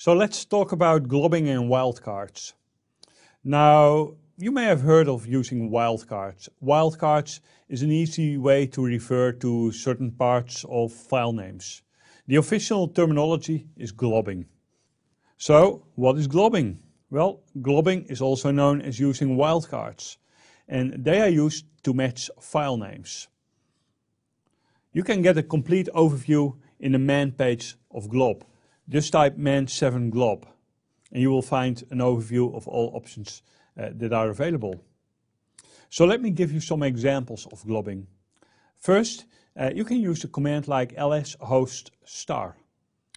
So let's talk about globbing and wildcards. Now, you may have heard of using wildcards. Wildcards is an easy way to refer to certain parts of file names. The official terminology is globbing. So, what is globbing? Well, globbing is also known as using wildcards, and they are used to match file names. You can get a complete overview in the man page of Glob. Just type MAN7 glob and you will find an overview of all options uh, that are available. So let me give you some examples of globbing. First, uh, you can use a command like ls host star.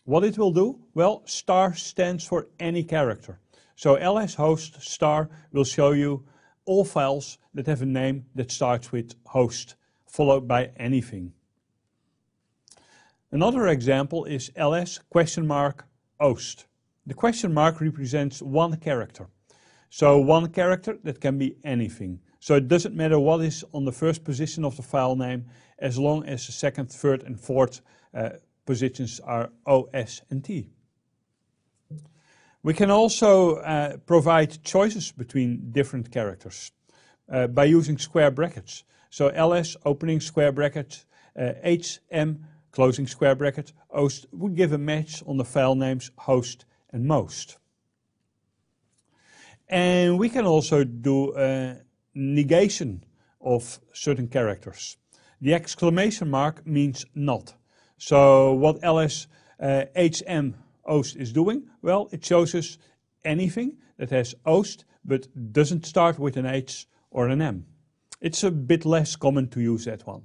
What it will do? Well, star stands for any character. So ls host star will show you all files that have a name that starts with host, followed by anything. Another example is ls question mark ost. The question mark represents one character. So one character that can be anything. So it doesn't matter what is on the first position of the file name as long as the second, third and fourth uh, positions are OS and T. We can also uh, provide choices between different characters uh, by using square brackets. So ls opening square bracket, uh, hm closing square bracket, host would give a match on the file names host and most. And we can also do a negation of certain characters. The exclamation mark means not. So what ls uh, hm host is doing? Well, it shows us anything that has host but doesn't start with an h or an m. It's a bit less common to use that one.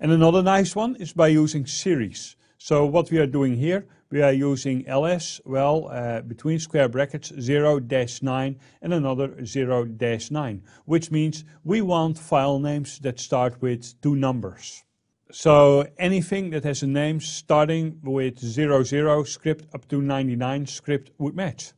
And another nice one is by using series. So what we are doing here, we are using ls, well, uh, between square brackets 0 dash 9 and another 0 dash 9, which means we want file names that start with two numbers. So anything that has a name starting with 00 script up to 99 script would match.